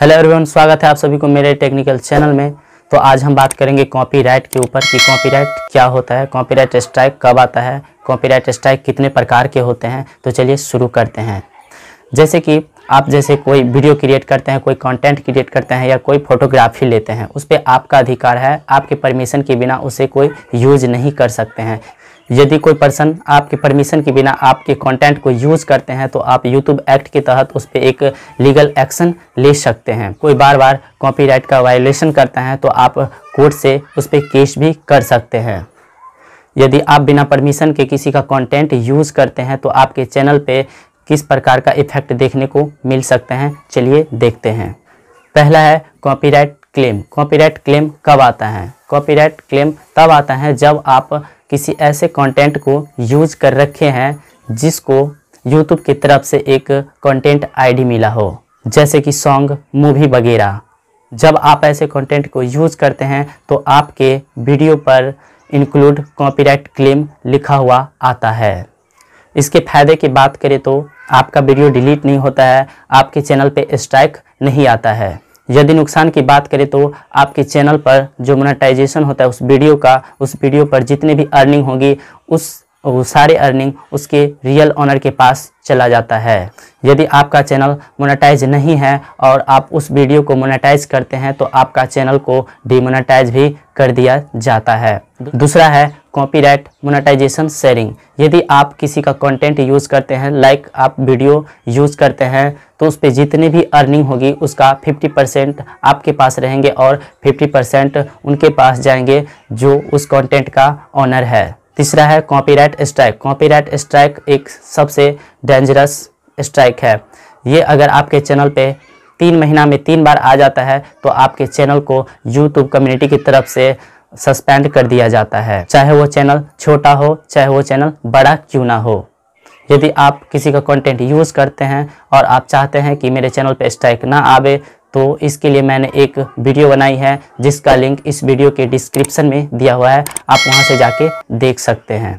hello everyone स्वागत है आप सभी को मेरे टेक्निकल चैनल में तो आज हम बात करेंगे कॉपीराइट के ऊपर कि कॉपीराइट क्या होता है कॉपीराइट स्ट्राइक कब आता है कॉपीराइट स्ट्राइक कितने प्रकार के होते हैं तो चलिए शुरू करते हैं जैसे कि आप जैसे कोई वीडियो क्रिएट करते हैं कोई कंटेंट क्रिएट करते हैं या कोई फोटोग्राफी लेते हैं उस पर आपका अधिकार है आपके परमिशन के बिना उसे कोई यूज नहीं कर सकते हैं यदि कोई पर्सन आपके परमिशन के बिना आपके कंटेंट को यूज़ करते हैं तो आप यूट्यूब एक्ट के तहत उस पर एक लीगल एक्शन ले सकते हैं कोई बार बार कॉपीराइट का वायोलेशन करता है तो आप कोर्ट से उस पर केस भी कर सकते हैं यदि आप बिना परमिशन के किसी का कंटेंट यूज़ करते हैं तो आपके चैनल पे किस प्रकार का इफेक्ट देखने को मिल सकते हैं चलिए देखते हैं पहला है कॉपीराइट क्लेम कॉपीराइट क्लेम कब आता है कॉपीराइट क्लेम तब आता है जब आप किसी ऐसे कंटेंट को यूज कर रखे हैं जिसको यूट्यूब की तरफ से एक कंटेंट आईडी मिला हो जैसे कि सॉन्ग मूवी वगैरह जब आप ऐसे कंटेंट को यूज करते हैं तो आपके वीडियो पर इंक्लूड कॉपीराइट क्लेम लिखा हुआ आता है इसके फायदे की बात करें तो आपका वीडियो डिलीट नहीं होता है आपके चैनल पे स्ट्राइक नहीं आता है यदि नुकसान की बात करें तो आपके चैनल पर जो मोनेटाइजेशन होता है उस वीडियो का उस वीडियो पर जितने भी अर्निंग होगी उस वो सारे अर्निंग उसके रियल ऑनर के पास चला जाता है यदि आपका चैनल मोनेटाइज नहीं है और आप उस वीडियो को मोनेटाइज करते हैं तो आपका चैनल को डिमोनेटाइज भी कर दिया जाता है दूसरा है कॉपीराइट मोनेटाइजेशन शेयरिंग यदि आप किसी का कंटेंट यूज़ करते हैं लाइक आप वीडियो यूज़ करते हैं तो उस पर जितनी भी अर्निंग होगी उसका 50 परसेंट आपके पास रहेंगे और 50 परसेंट उनके पास जाएंगे जो उस कंटेंट का ऑनर है तीसरा है कॉपीराइट स्ट्राइक कॉपीराइट स्ट्राइक एक सबसे डेंजरस स्ट्राइक है ये अगर आपके चैनल पे तीन महीना में तीन बार आ जाता है तो आपके चैनल को यूट्यूब कम्युनिटी की तरफ से सस्पेंड कर दिया जाता है चाहे वो चैनल छोटा हो चाहे वो चैनल बड़ा क्यों ना हो यदि आप किसी का कंटेंट यूज़ करते हैं और आप चाहते हैं कि मेरे चैनल पर स्ट्राइक ना आवे तो इसके लिए मैंने एक वीडियो बनाई है जिसका लिंक इस वीडियो के डिस्क्रिप्शन में दिया हुआ है आप वहाँ से जाके देख सकते हैं